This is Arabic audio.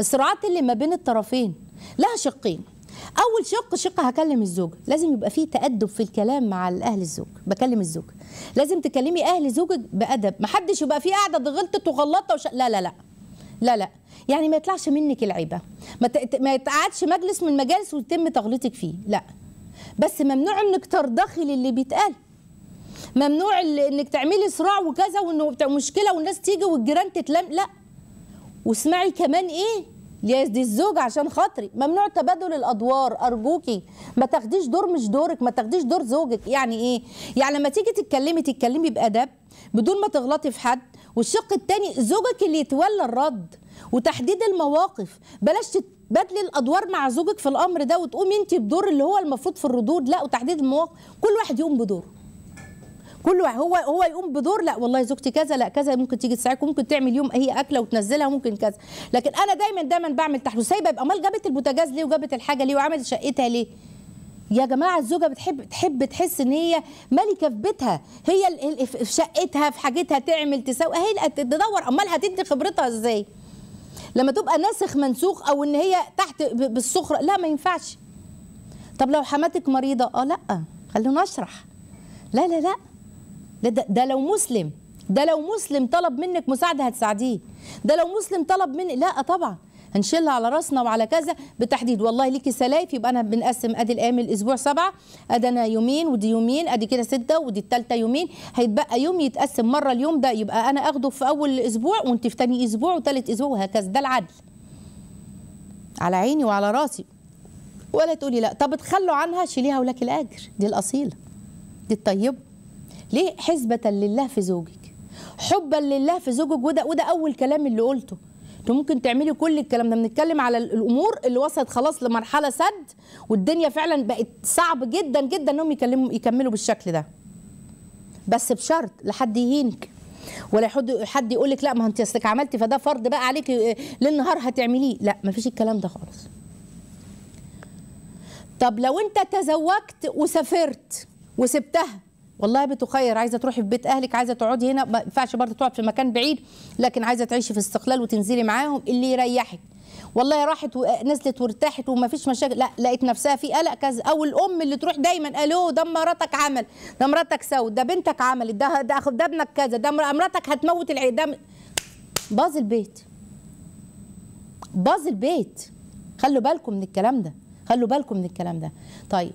الصراعات اللي ما بين الطرفين لها شقين اول شق شق هكلم الزوج لازم يبقى فيه تادب في الكلام مع الاهل الزوج بكلم الزوج لازم تكلمي اهل زوجك بادب ما حدش يبقى فيه قاعده غلطت وغلطت وش... لا لا لا لا لا يعني ما يطلعش منك العيبه ما ت... ما يتقعدش مجلس من المجالس ويتم تغليطك فيه لا بس ممنوع انك ترضخي للي بيتقال ممنوع انك تعملي صراع وكذا وانه مشكله والناس تيجي والجيران تتلم لا واسمعي كمان ايه دي الزوج عشان خاطري ممنوع تبادل الادوار ارجوكي ما تاخديش دور مش دورك ما تاخديش دور زوجك يعني ايه يعني لما تيجي تتكلمي تتكلمي بادب بدون ما تغلطي في حد والشق الثاني زوجك اللي يتولى الرد وتحديد المواقف بلاش تبادلي الادوار مع زوجك في الامر ده وتقومي انت بدور اللي هو المفروض في الردود لا وتحديد المواقف كل واحد يقوم بدوره كله هو هو يقوم بدور لا والله زوجتي كذا لا كذا ممكن تيجي تساعدكم ممكن تعمل يوم هي اكله وتنزلها ممكن كذا لكن انا دايما دايما بعمل تحت سايبه يبقى امال جابت البوتاجاز ليه وجابت الحاجه ليه وعملت شقتها ليه يا جماعه الزوجه بتحب تحب تحس ان هي ملكه في بيتها هي في شقتها في حاجتها تعمل تساوي اهي تدور امال هتدي خبرتها ازاي لما تبقى ناسخ منسوخ او ان هي تحت بالسخره لا ما ينفعش طب لو حماتك مريضه اه لا خلونا اشرح لا لا لا ده, ده, ده لو مسلم ده لو مسلم طلب منك مساعدة هتساعديه ده لو مسلم طلب منك لا طبعا هنشيلها على راسنا وعلى كذا بالتحديد والله ليكي سلايف يبقى انا بنقسم ادي الايام الاسبوع سبعه ادي انا يومين ودي يومين ادي كده سته ودي الثالثه يومين هيتبقى يوم يتقسم مره اليوم ده يبقى انا اخده في اول اسبوع وانت في ثاني اسبوع وثالث اسبوع وهكذا ده العدل على عيني وعلى راسي ولا تقولي لا طب تخلوا عنها شيليها ولك الاجر دي الاصيله دي الطيبه ليه حسبة لله في زوجك حبا لله في زوجك وده وده اول كلام اللي قلته انت ممكن تعملي كل الكلام ده بنتكلم على الامور اللي وصلت خلاص لمرحله سد والدنيا فعلا بقت صعب جدا جدا انهم يكلموا يكملوا بالشكل ده بس بشرط لحد يهينك ولا حد حد يقول لك لا ما انت اصلك عملتي فده فرض بقى عليك آه، للنهار هتعمليه لا ما فيش الكلام ده خالص طب لو انت تزوجت وسافرت وسبتها والله بتخير عايزه تروحي في بيت اهلك عايزه تقعدي هنا ما ينفعش برضه تقعد في مكان بعيد لكن عايزه تعيشي في استقلال وتنزلي معاهم اللي يريحك والله راحت ونزلت وارتاحت وما فيش مشاكل لا لقيت نفسها في قلق كذا او الام اللي تروح دايما الو ده مراتك عمل ده مراتك سوت ده بنتك عملت ده ده ده ابنك كذا ده مراتك هتموت العيد ده باظ البيت باظ البيت خلوا بالكم من الكلام ده خلوا بالكم من الكلام ده طيب